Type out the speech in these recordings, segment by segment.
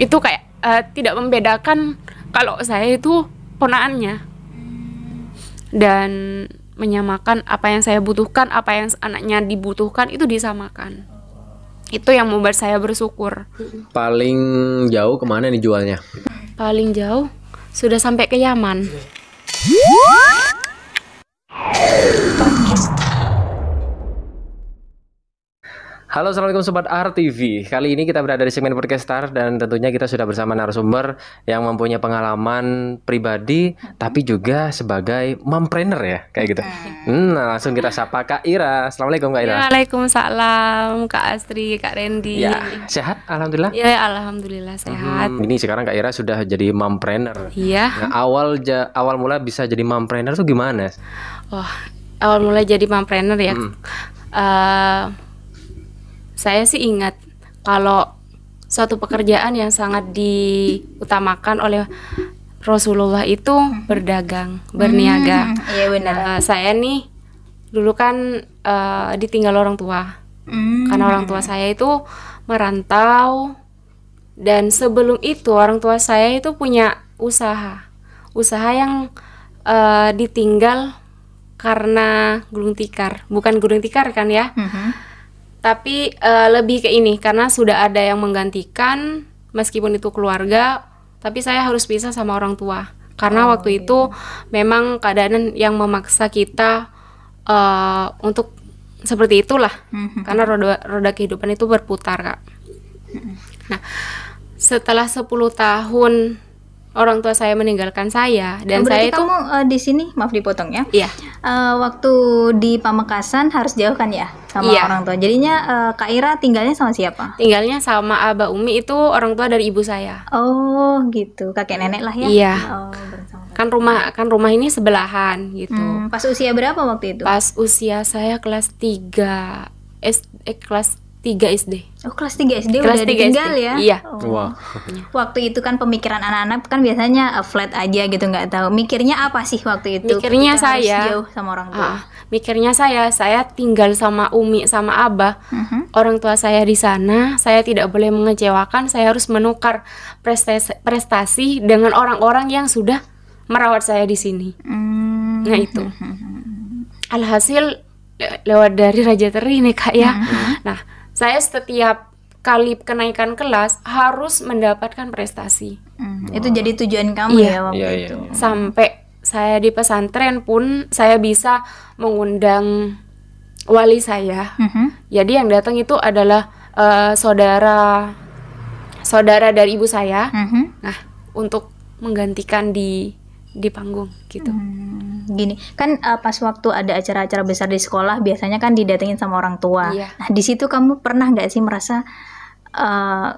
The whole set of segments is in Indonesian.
itu kayak uh, tidak membedakan kalau saya itu ponaannya dan menyamakan apa yang saya butuhkan, apa yang anaknya dibutuhkan itu disamakan. Itu yang membuat saya bersyukur. Paling jauh kemana nih jualnya? Paling jauh sudah sampai ke Yaman. Halo, assalamualaikum sobat RTV. Kali ini kita berada di segmen Star dan tentunya kita sudah bersama narasumber yang mempunyai pengalaman pribadi, tapi juga sebagai mompreneur ya, kayak gitu. Iya. Hmm, nah, langsung kita sapa Kak Ira. Assalamualaikum Kak Ira. Iya, Waalaikumsalam Kak Astri, Kak Rendi. Ya, sehat, alhamdulillah. Ya, alhamdulillah sehat. Hmm, ini sekarang Kak Ira sudah jadi mompreneur. Iya. Nah, awal awal mula bisa jadi mompreneur tuh gimana? Wah, oh, awal mula jadi mompreneur ya. Hmm. Uh, saya sih ingat kalau suatu pekerjaan yang sangat diutamakan oleh Rasulullah itu hmm. berdagang, berniaga. Hmm, hmm, hmm. Iya, benar. Uh, saya nih dulu kan uh, ditinggal orang tua, hmm. karena orang tua saya itu merantau dan sebelum itu orang tua saya itu punya usaha, usaha yang uh, ditinggal karena gulung tikar, bukan gulung tikar kan ya? Hmm tapi uh, lebih ke ini karena sudah ada yang menggantikan meskipun itu keluarga tapi saya harus bisa sama orang tua karena oh, waktu iya. itu memang keadaan yang memaksa kita uh, untuk seperti itulah mm karena roda roda kehidupan itu berputar kak mm-hmm. nah setelah 10 tahun orang tua saya meninggalkan saya dan Berarti saya itu kamu uh, di sini maaf dipotong ya iya uh, waktu di Pamekasan harus jauh kan ya sama iya. orang tua. Jadinya uh, Kak Ira tinggalnya sama siapa? Tinggalnya sama Aba Umi itu orang tua dari ibu saya. Oh, gitu. Kakek nenek lah ya. Iya. Oh, Kan rumah kan rumah ini sebelahan gitu. Hmm, pas usia berapa waktu itu? Pas usia saya kelas 3 eh, kelas 3 SD. Oh, kelas 3 SD kelas udah 3 ditinggal SD. ya? Iya. Oh. Wow. Waktu itu kan pemikiran anak-anak kan biasanya eh, flat aja gitu nggak tahu. Mikirnya apa sih waktu itu? Mikirnya Kita saya jauh sama orang tua. Uh, mikirnya saya, saya tinggal sama Umi sama Abah. Uh-huh. Orang tua saya di sana, saya tidak boleh mengecewakan, saya harus menukar prestasi, prestasi dengan orang-orang yang sudah merawat saya di sini. Mm-hmm. Nah, itu. Alhasil le- lewat dari Raja Teri nih Kak ya. Mm-hmm. Nah, saya setiap kali kenaikan kelas harus mendapatkan prestasi. Hmm, itu jadi tujuan kamu iya. ya waktu iya, iya itu. iya. Sampai saya di pesantren pun saya bisa mengundang wali saya. Mm -hmm. Jadi yang datang itu adalah uh, saudara saudara dari ibu saya. Mm -hmm. Nah, untuk menggantikan di di panggung gitu. Mm -hmm gini kan uh, pas waktu ada acara-acara besar di sekolah biasanya kan didatengin sama orang tua iya. nah di situ kamu pernah nggak sih merasa uh,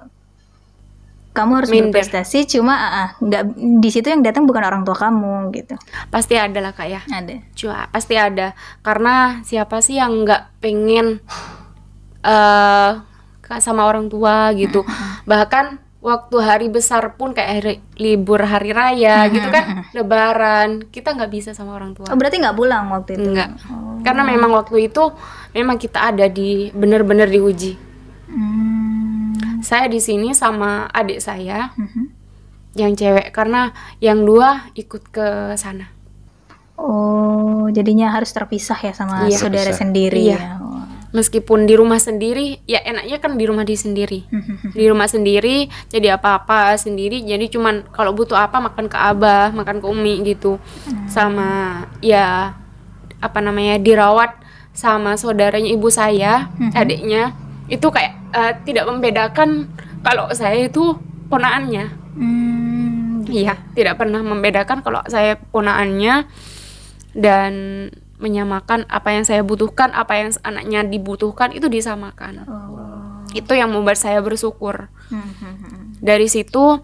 kamu harus Minder. berprestasi cuma eh, nggak uh, uh, di situ yang datang bukan orang tua kamu gitu pasti ada lah kak ya ada cua pasti ada karena siapa sih yang nggak pengen uh, sama orang tua gitu bahkan waktu hari besar pun kayak hari, libur hari raya gitu kan lebaran kita nggak bisa sama orang tua oh, berarti nggak pulang waktu itu nggak oh. karena memang waktu itu memang kita ada di bener-bener diuji hmm. saya di sini sama adik saya hmm. yang cewek karena yang dua ikut ke sana oh jadinya harus terpisah ya sama iya. saudara terpisah. sendiri iya. ya oh meskipun di rumah sendiri ya enaknya kan di rumah di sendiri di rumah sendiri jadi apa-apa sendiri jadi cuman kalau butuh apa makan ke abah makan ke umi gitu hmm. sama ya apa namanya dirawat sama saudaranya ibu saya hmm. adiknya itu kayak uh, tidak membedakan kalau saya itu ponaannya hmm. iya tidak pernah membedakan kalau saya ponaannya dan menyamakan apa yang saya butuhkan, apa yang anaknya dibutuhkan itu disamakan. Oh. Itu yang membuat saya bersyukur. Hmm. Dari situ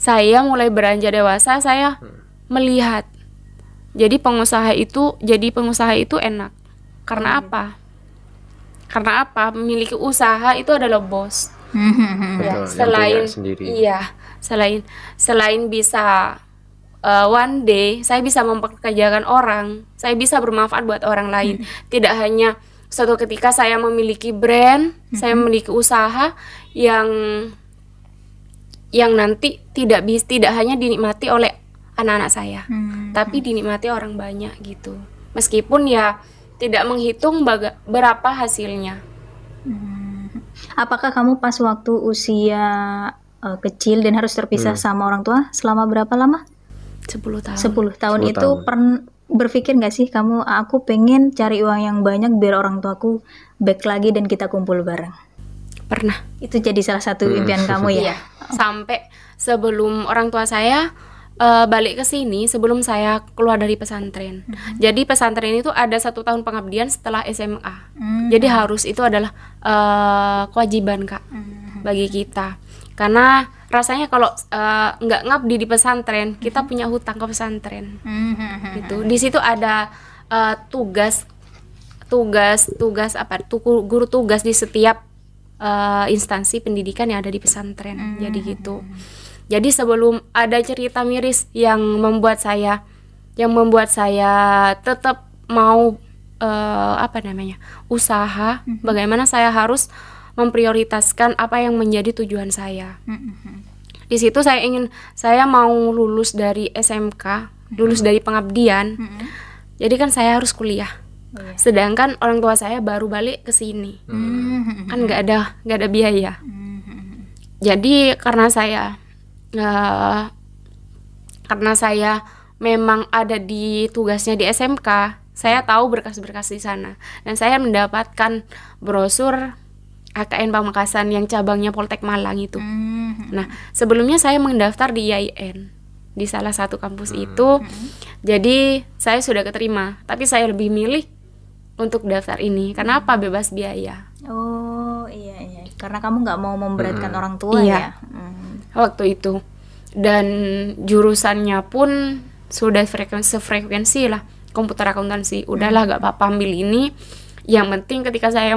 saya mulai beranjak dewasa, saya hmm. melihat. Jadi pengusaha itu, jadi pengusaha itu enak. Karena hmm. apa? Karena apa? Memiliki usaha itu adalah bos. ya, selain iya, selain selain bisa uh, one day saya bisa mempekerjakan orang, saya bisa bermanfaat buat orang lain. Mm -hmm. Tidak hanya suatu ketika saya memiliki brand, mm -hmm. saya memiliki usaha yang yang nanti tidak bisa tidak hanya dinikmati oleh anak-anak saya, mm -hmm. tapi dinikmati orang banyak gitu. Meskipun ya tidak menghitung berapa hasilnya. Hmm. Apakah kamu pas waktu usia uh, kecil dan harus terpisah hmm. sama orang tua selama berapa lama? 10 tahun. 10 tahun 10 itu tahun. pernah berpikir gak sih kamu aku pengen cari uang yang banyak biar orang tuaku back lagi dan kita kumpul bareng. Pernah. Itu jadi salah satu hmm. impian kamu ya. Iya. Sampai sebelum orang tua saya uh, balik ke sini sebelum saya keluar dari pesantren. Mm -hmm. Jadi pesantren itu ada satu tahun pengabdian setelah SMA. Mm -hmm. Jadi harus itu adalah uh, kewajiban kak mm -hmm. bagi kita karena rasanya kalau uh, nggak ngabdi di pesantren kita mm-hmm. punya hutang ke pesantren mm-hmm. gitu di situ ada uh, tugas tugas tugas apa tuku, guru tugas di setiap uh, instansi pendidikan yang ada di pesantren mm-hmm. jadi gitu jadi sebelum ada cerita miris yang membuat saya yang membuat saya tetap mau uh, apa namanya usaha mm-hmm. bagaimana saya harus memprioritaskan apa yang menjadi tujuan saya. Mm-hmm. Di situ saya ingin saya mau lulus dari SMK, lulus mm-hmm. dari pengabdian. Mm-hmm. Jadi kan saya harus kuliah. Oh, iya. Sedangkan orang tua saya baru balik ke sini, hmm kan nggak ada nggak ada biaya. hmm Jadi karena saya uh, karena saya memang ada di tugasnya di SMK, saya mm-hmm. tahu berkas-berkas di sana dan saya mendapatkan brosur AKN Pamekasan yang cabangnya Poltek Malang itu. Mm -hmm. Nah, sebelumnya saya mendaftar di IAIN di salah satu kampus mm -hmm. itu. Hmm. Jadi saya sudah keterima, tapi saya lebih milih untuk daftar ini. Kenapa? Bebas biaya. Oh iya iya, karena kamu nggak mau memberatkan mm -hmm. orang tua iya. ya. Mm. Waktu itu dan jurusannya pun sudah frekuensi frekuensi lah komputer akuntansi. Udahlah hmm. nggak mm -hmm. apa-apa ambil ini. Yang penting ketika saya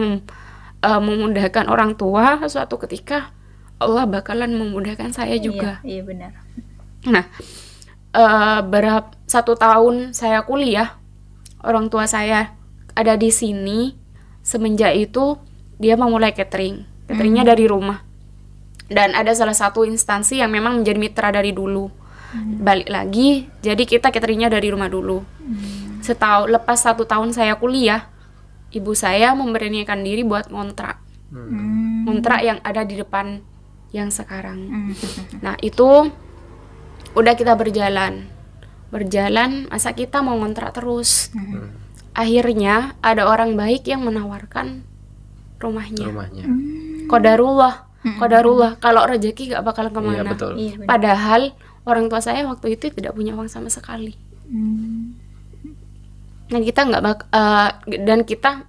uh, memudahkan orang tua suatu ketika Allah bakalan memudahkan saya iya, juga iya, iya benar nah uh, eh, berapa satu tahun saya kuliah orang tua saya ada di sini semenjak itu dia memulai catering cateringnya mm. dari rumah dan ada salah satu instansi yang memang menjadi mitra dari dulu hmm. balik lagi jadi kita cateringnya dari rumah dulu hmm. Setahu lepas satu tahun saya kuliah ibu saya memberanikan diri buat ngontrak hmm. ngontrak yang ada di depan yang sekarang hmm. nah itu udah kita berjalan berjalan masa kita mau ngontrak terus hmm. akhirnya ada orang baik yang menawarkan rumahnya, rumahnya. Hmm. kodarullah kodarullah hmm. kalau rezeki gak bakal kemana iya, betul. Iya, padahal orang tua saya waktu itu tidak punya uang sama sekali hmm dan nah, kita nggak bak uh, dan kita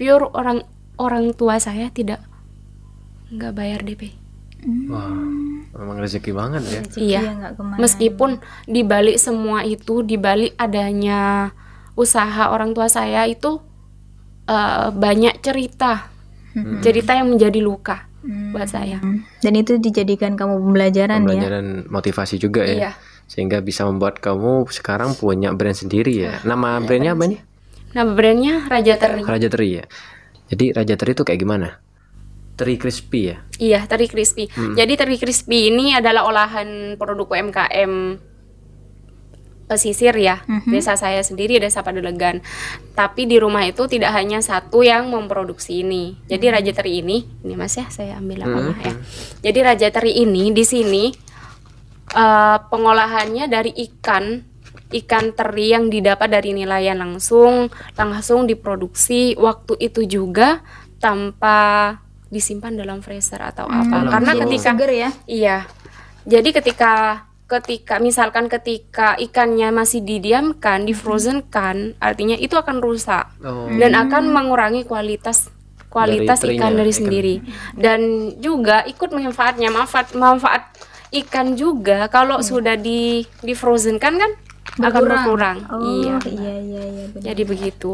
pure orang orang tua saya tidak nggak bayar DP. Hmm. Wah, memang rezeki banget ya. Rezeki iya. Meskipun di balik semua itu, di balik adanya usaha orang tua saya itu uh, banyak cerita, hmm. cerita yang menjadi luka hmm. buat saya. Hmm. Dan itu dijadikan kamu pembelajaran, pembelajaran ya. Pembelajaran motivasi juga ya. Iya sehingga bisa membuat kamu sekarang punya brand sendiri ya. Ah, Nama ya, brandnya apa nih? Nama brandnya Raja Teri. Raja Teri ya. Jadi Raja Teri itu kayak gimana? Teri crispy ya? Iya, teri crispy. Hmm. Jadi teri crispy ini adalah olahan produk UMKM pesisir ya, mm-hmm. desa saya sendiri ada desa Padulegan Tapi di rumah itu tidak hanya satu yang memproduksi ini. Jadi mhm. Raja Teri ini, ini Mas ya, saya ambil apa mm-hmm. ya. Jadi Raja Teri ini di sini Eh, pengolahannya dari ikan ikan teri yang didapat dari nelayan langsung langsung diproduksi waktu itu juga tanpa disimpan dalam freezer atau hmm, apa karena ketika Seger ya iya jadi ketika ketika misalkan ketika ikannya masih didiamkan hmm. di frozen kan artinya itu akan rusak oh. dan akan mengurangi kualitas kualitas dari ikan dari ikan. sendiri dan juga ikut manfaatnya manfaat manfaat ikan juga kalau hmm. sudah di di frozen kan kan berkurang. akan berkurang. Oh, iya. Iya iya iya, iya benar. Jadi begitu.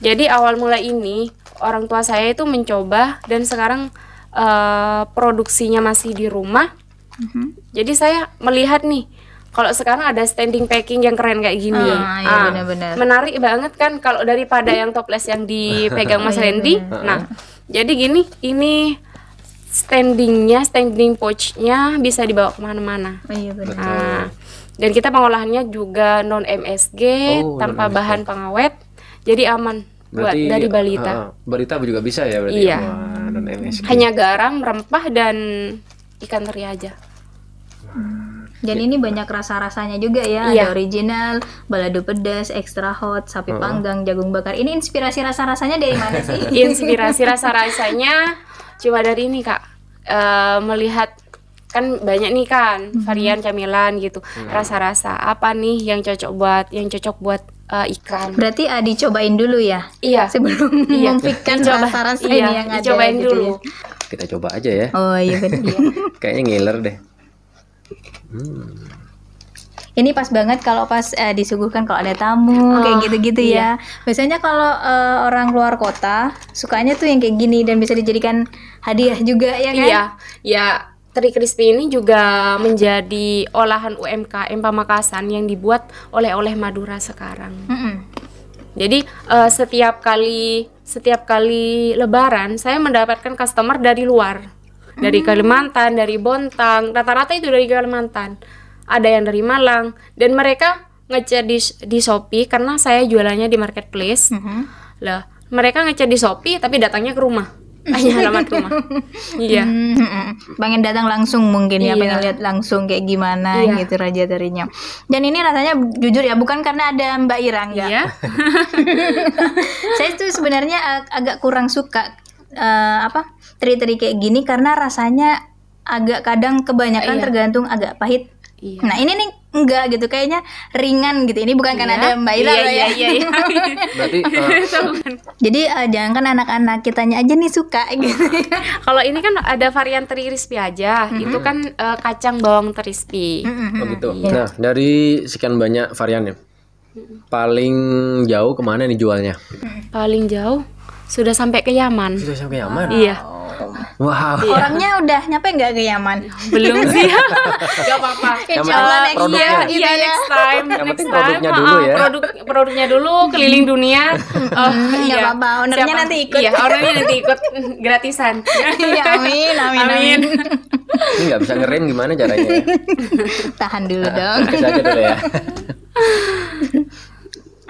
Jadi awal mula ini orang tua saya itu mencoba dan sekarang uh, produksinya masih di rumah. Mm -hmm. Jadi saya melihat nih kalau sekarang ada standing packing yang keren kayak gini. Ah, iya, ah, bener Menarik banget kan kalau daripada yang toples yang dipegang Mas iya, Randy. Nah, ah, ah. jadi gini, ini standingnya, standing pouchnya bisa dibawa kemana-mana. Oh, iya benar. Nah, dan kita pengolahannya juga non MSG oh, tanpa non -MSG. bahan pengawet, jadi aman berarti, buat dari balita. Uh, balita juga bisa ya berarti. Iya. non MSG. Hanya garam, rempah dan ikan teri aja. Hmm. Dan ini banyak rasa-rasanya juga ya, iya. ada original, balado pedas, extra hot, sapi uh -huh. panggang, jagung bakar. Ini inspirasi rasa-rasanya dari mana sih? inspirasi rasa-rasanya cuma dari ini kak uh, melihat kan banyak nih kan varian camilan gitu mm-hmm. rasa-rasa hmm. apa nih yang cocok buat yang cocok buat uh, eh, ikan berarti uh, dicobain dulu ya iya sebelum iya. memikirkan rasa-rasa iya, ini yang dicobain ada gitu dulu ya. kita coba aja ya oh iya benar kayaknya ngiler deh hmm ini pas banget kalau pas uh, disuguhkan kalau ada tamu oh, kayak ah, gitu-gitu iya. ya. Biasanya kalau uh, orang luar kota sukanya tuh yang kayak gini dan bisa dijadikan hadiah juga ya kan? Iya. Ya, Teri Crispy ini juga menjadi olahan UMKM Pamekasan yang dibuat oleh-oleh Madura sekarang. Mm -mm. Jadi uh, setiap kali setiap kali Lebaran saya mendapatkan customer dari luar, dari mm. Kalimantan, dari Bontang, rata-rata itu dari Kalimantan ada yang dari Malang dan mereka ngecat di di Shopee karena saya jualannya di marketplace. Mm -hmm. Lah, mereka ngecat di Shopee tapi datangnya ke rumah. Hanya alamat rumah. iya. Mm -hmm. Pengen datang langsung mungkin ya, pengen iya. lihat langsung kayak gimana iya. gitu raja darinya. Dan ini rasanya jujur ya, bukan karena ada Mbak Irang ya. Iya. saya tuh sebenarnya ag agak kurang suka uh, apa? Teri-teri kayak gini karena rasanya agak kadang kebanyakan iya. tergantung agak pahit Iya. Nah ini nih enggak gitu kayaknya ringan gitu ini bukan karena iya. ada Mbak ila iya, iya, ya. Iya, iya, iya. Eh, jadi uh, eh, jangan kan anak-anak kitanya aja nih suka gitu. Kalau ini kan ada varian teri crispy aja, mm-hmm. itu kan uh, kacang bawang crispy. Mm-hmm. Oh gitu. Iya. Nah dari sekian banyak variannya, paling jauh kemana nih jualnya? Paling jauh sudah sampai ke Yaman. Sudah sampai ke Yaman. Wow. Iya. Oh gitu. Wow. Iya. Orangnya udah nyampe nggak ke Yaman? Belum sih. gak apa-apa. Insya Allah next year. Iya gitu next ya. time. Yang next time. produknya dulu ah, ya. Produk produknya dulu keliling dunia. Oh, iya. apa-apa. Ownernya Siapa? nanti ikut. Iya, ownernya nanti ikut gratisan. Iya, amin, amin, amin. Ini nggak bisa ngerem gimana caranya? Ya? Tahan dulu nah, dong. Bisa aja dulu ya.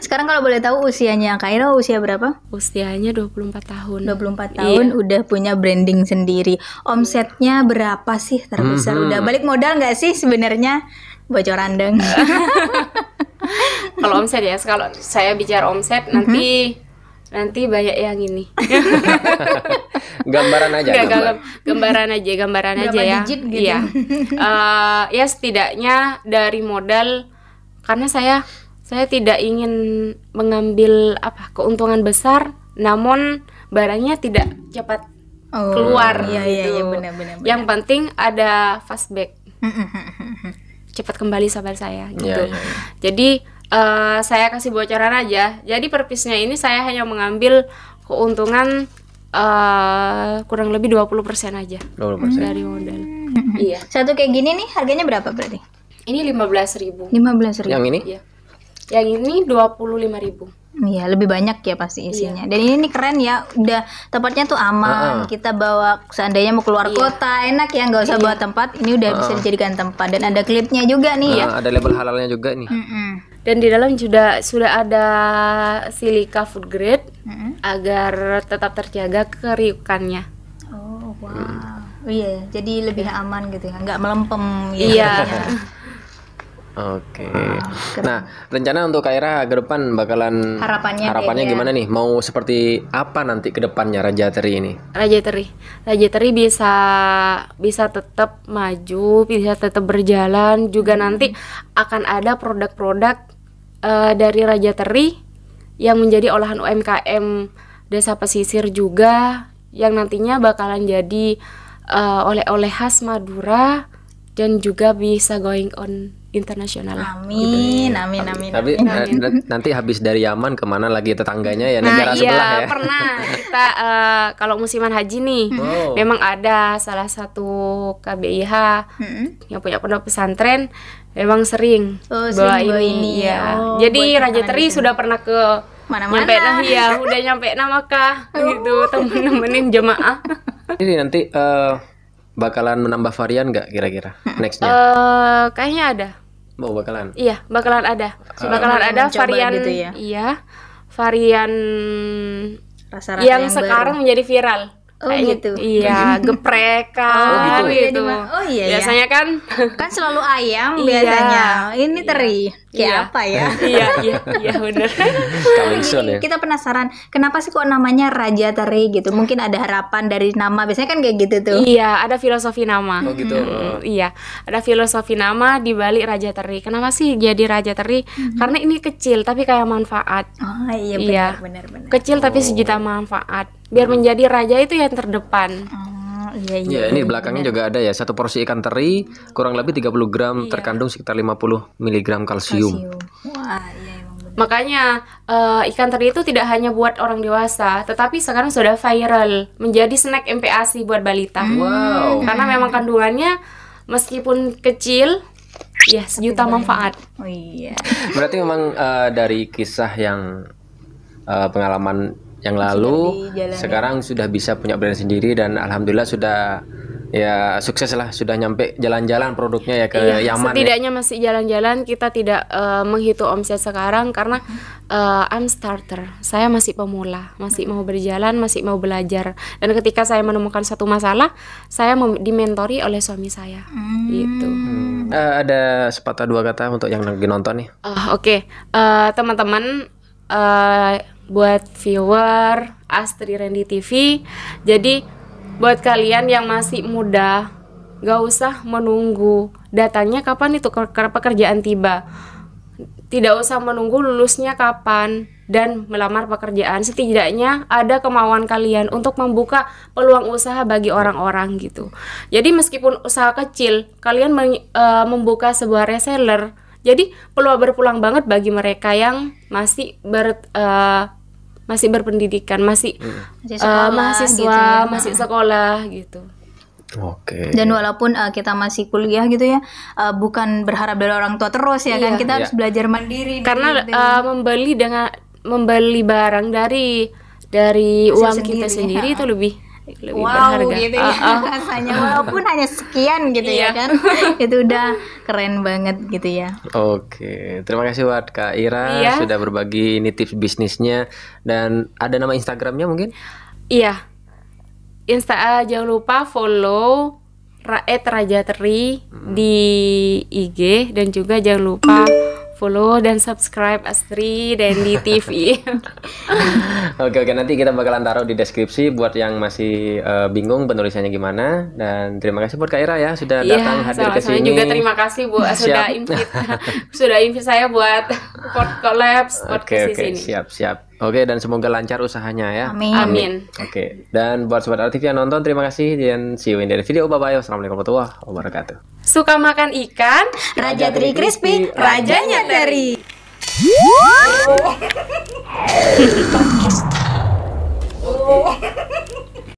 Sekarang kalau boleh tahu usianya Kaira usia berapa? Usianya 24 tahun. 24 iya. tahun iya. udah punya branding sendiri. Omsetnya berapa sih terbesar? Mm -hmm. Udah balik modal nggak sih sebenarnya? Bocoran dong. kalau omset ya, kalau saya bicara omset mm -hmm. nanti nanti banyak yang ini gambaran aja Gak, gambar. gambaran aja gambaran aja ya digit gitu. iya uh, ya setidaknya dari modal karena saya saya tidak ingin mengambil apa keuntungan besar namun barangnya tidak cepat oh, keluar iya, iya, iya gitu. Iya, iya, benar, benar, benar. Yang penting ada fastback. cepat kembali sabar saya iya, gitu. Yeah, yeah, Jadi uh, saya kasih bocoran aja. Jadi perpisnya ini saya hanya mengambil keuntungan uh, kurang lebih 20% aja 20%. dari modal. Hmm. iya. Satu kayak gini nih harganya berapa berarti? Ini lima Lima belas ribu. belas ribu Yang ini? Iya yang ini dua puluh lima ribu. Iya, lebih banyak ya pasti iya. isinya. Iya. Dan ini, ini keren ya, udah tempatnya tuh aman. Uh -uh. Kita bawa seandainya mau keluar iya. kota, enak ya, nggak usah iya. bawa tempat. Ini udah uh -uh. bisa dijadikan tempat dan ada klipnya juga nih uh, ya. Ada label halalnya juga nih. Mm -mm. Dan di dalam sudah sudah ada silika food grade mm agar tetap terjaga keriukannya. Oh wow, mm. oh, iya, jadi lebih iya. aman gitu ya, nggak melempem. Gitu. iya. Ya. Oke. Okay. Hmm. Nah, rencana untuk Kaira ke depan bakalan harapannya harapannya gimana nih? Mau seperti apa nanti ke depannya Raja Teri ini? Raja Teri. Raja Teri bisa bisa tetap maju, bisa tetap berjalan juga hmm. nanti akan ada produk-produk uh, dari Raja Teri yang menjadi olahan UMKM desa pesisir juga yang nantinya bakalan jadi uh, oleh -oleh khas Madura dan juga bisa going on internasional. Amin, gitu. amin, iya. amin. Tapi amin. nanti habis dari Yaman kemana lagi tetangganya ya nah, negara nah, iya, ya? pernah kita uh, kalau musiman haji nih, wow. Oh. memang ada salah satu KBIH hmm. yang punya pondok pesantren memang sering oh, bawa ini. ini. Ya. Iya. Oh, Jadi Raja Teri sudah pernah ke mana-mana. Nyampe nah ya, udah nyampe nama kah oh. gitu temen-temenin jemaah. Jadi nanti uh, bakalan menambah varian nggak kira-kira hmm. nextnya? Uh, kayaknya ada Oh bakalan. Iya, bakalan ada. So, bakalan ada varian gitu ya. Iya. Varian rasa-rasa yang, yang sekarang baru. menjadi viral. Oh gitu. Iya, oh gitu. Iya, geprek Oh gitu. gitu. Oh iya. iya. Biasanya iya. kan kan selalu ayam iya. biasanya. Ini teri. Kayak iya. apa ya? iya, iya, iya benar. ya. Kita penasaran kenapa sih kok namanya Raja Teri gitu? Mungkin ada harapan dari nama. Biasanya kan kayak gitu tuh. Iya, ada filosofi nama. Oh gitu. Hmm, iya, ada filosofi nama di balik Raja Teri. Kenapa sih jadi Raja Teri? Hmm. Karena ini kecil tapi kayak manfaat. Oh iya benar iya. benar benar. Kecil oh. tapi sejuta manfaat biar menjadi raja itu yang terdepan. Ah, iya, iya. Ya, ini di iya, belakangnya iya. juga ada ya. Satu porsi ikan teri kurang lebih 30 gram iya. terkandung sekitar 50 mg kalsium. kalsium. Wah, iya, iya Makanya uh, ikan teri itu tidak hanya buat orang dewasa, tetapi sekarang sudah viral menjadi snack MPASI buat balita. Hmm. Wow. Karena memang kandungannya meskipun kecil ya sejuta manfaat. Oh iya. Berarti memang uh, dari kisah yang uh, pengalaman yang lalu sekarang sudah bisa punya brand sendiri dan alhamdulillah sudah ya sukses lah sudah nyampe jalan-jalan produknya ya ke iya, Yaman ya. setidaknya ya. masih jalan-jalan kita tidak uh, menghitung omset sekarang karena uh, I'm starter saya masih pemula masih mau berjalan masih mau belajar dan ketika saya menemukan satu masalah saya dimentori oleh suami saya hmm. gitu hmm. Uh, ada sepatah dua kata untuk yang lagi nonton nih uh, oke okay. uh, teman-teman uh, buat viewer Astri Randy TV. Jadi buat kalian yang masih muda, gak usah menunggu datangnya kapan itu pekerjaan tiba. Tidak usah menunggu lulusnya kapan dan melamar pekerjaan. Setidaknya ada kemauan kalian untuk membuka peluang usaha bagi orang-orang gitu. Jadi meskipun usaha kecil, kalian men, e, eh, membuka sebuah reseller jadi peluang berpulang banget bagi mereka yang masih ber uh, masih berpendidikan, masih hmm. masih eh, sekolah, uh, mahasiswa, gitu ya. masih sekolah gitu. Oke. Okay. Dan walaupun uh, kita masih kuliah gitu ya, uh, bukan berharap dari orang tua terus ya kan, iya. kan. Kita iya. harus belajar mandiri. Karena uh, membeli dengan membeli barang dari dari Hasil uang sendiri, kita sendiri ya. itu lebih lebih wow, berharga. gitu ya uh, uh. rasanya walaupun hanya sekian gitu ya iya. ya kan itu udah keren banget gitu ya oke terima kasih buat kak Ira iya. sudah berbagi ini tips bisnisnya dan ada nama Instagramnya mungkin iya Insta uh, jangan lupa follow Raet Rajatri hmm. di IG dan juga jangan lupa follow dan subscribe Astri dan di TV. oke oke nanti kita bakalan taruh di deskripsi buat yang masih uh, bingung penulisannya gimana dan terima kasih buat Kak ya sudah iya, datang ya, hadir ke sini. juga terima kasih Bu sudah invite sudah invite saya buat Port Collabs podcast okay, okay. sini. Siap siap. Oke dan semoga lancar usahanya ya. Amin. Amin. Oke dan buat sobat aktif yang nonton terima kasih dan see you in the video. Bye bye. Wassalamualaikum warahmatullahi wabarakatuh. Suka makan ikan, Raja Tri Crispy, rajanya dari.